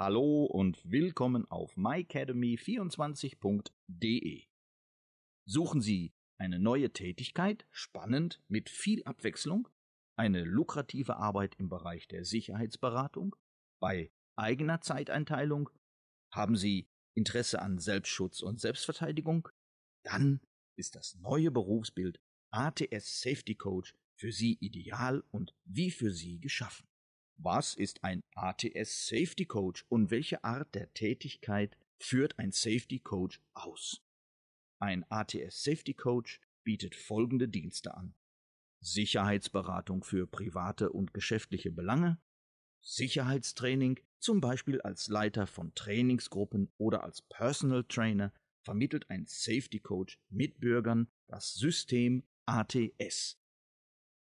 Hallo und willkommen auf myacademy24.de. Suchen Sie eine neue Tätigkeit, spannend, mit viel Abwechslung, eine lukrative Arbeit im Bereich der Sicherheitsberatung, bei eigener Zeiteinteilung? Haben Sie Interesse an Selbstschutz und Selbstverteidigung? Dann ist das neue Berufsbild ATS Safety Coach für Sie ideal und wie für Sie geschaffen. Was ist ein ATS Safety Coach und welche Art der Tätigkeit führt ein Safety Coach aus? Ein ATS Safety Coach bietet folgende Dienste an. Sicherheitsberatung für private und geschäftliche Belange, Sicherheitstraining, zum Beispiel als Leiter von Trainingsgruppen oder als Personal Trainer, vermittelt ein Safety Coach Mitbürgern das System ATS.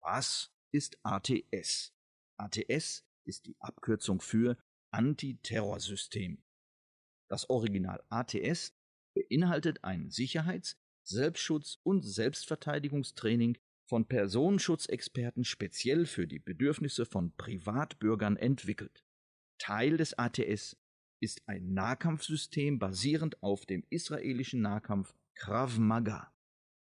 Was ist ATS? ATS ist die Abkürzung für Antiterrorsystem. Das Original ATS beinhaltet ein Sicherheits-, Selbstschutz- und Selbstverteidigungstraining von Personenschutzexperten speziell für die Bedürfnisse von Privatbürgern entwickelt. Teil des ATS ist ein Nahkampfsystem basierend auf dem israelischen Nahkampf Krav Maga.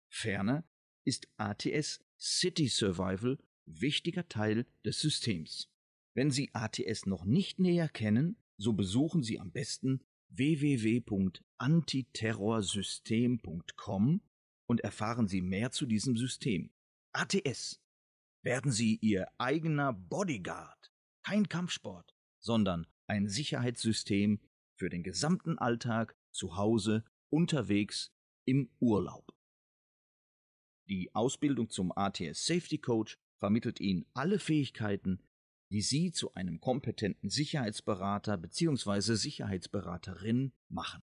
Ferner ist ATS City Survival wichtiger Teil des Systems. Wenn Sie ATS noch nicht näher kennen, so besuchen Sie am besten www.antiterrorsystem.com und erfahren Sie mehr zu diesem System. ATS. Werden Sie Ihr eigener Bodyguard. Kein Kampfsport, sondern ein Sicherheitssystem für den gesamten Alltag, zu Hause, unterwegs, im Urlaub. Die Ausbildung zum ATS Safety Coach vermittelt Ihnen alle Fähigkeiten, die Sie zu einem kompetenten Sicherheitsberater bzw. Sicherheitsberaterin machen.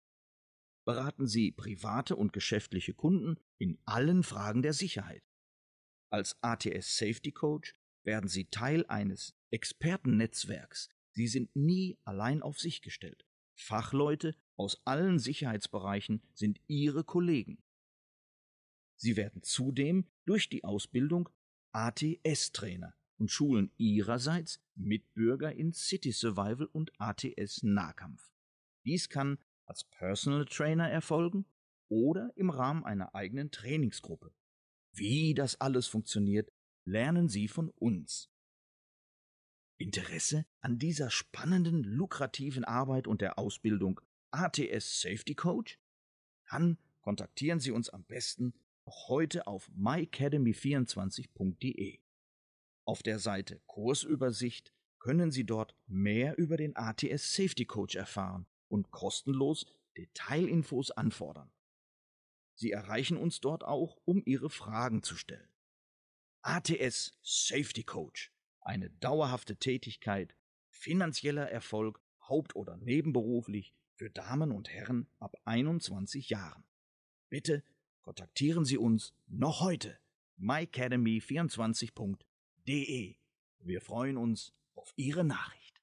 Beraten Sie private und geschäftliche Kunden in allen Fragen der Sicherheit. Als ATS Safety Coach werden Sie Teil eines Expertennetzwerks. Sie sind nie allein auf sich gestellt. Fachleute aus allen Sicherheitsbereichen sind Ihre Kollegen. Sie werden zudem durch die Ausbildung ATS-Trainer und schulen ihrerseits Mitbürger in City Survival und ATS Nahkampf. Dies kann als Personal Trainer erfolgen oder im Rahmen einer eigenen Trainingsgruppe. Wie das alles funktioniert, lernen Sie von uns. Interesse an dieser spannenden, lukrativen Arbeit und der Ausbildung ATS Safety Coach? Dann kontaktieren Sie uns am besten noch heute auf myacademy24.de. Auf der Seite Kursübersicht können Sie dort mehr über den ATS Safety Coach erfahren und kostenlos Detailinfos anfordern. Sie erreichen uns dort auch, um Ihre Fragen zu stellen. ATS Safety Coach. Eine dauerhafte Tätigkeit, finanzieller Erfolg, haupt- oder nebenberuflich für Damen und Herren ab 21 Jahren. Bitte kontaktieren Sie uns noch heute myacademy24.de www.ftf.de. Wir freuen uns auf Ihre Nachricht.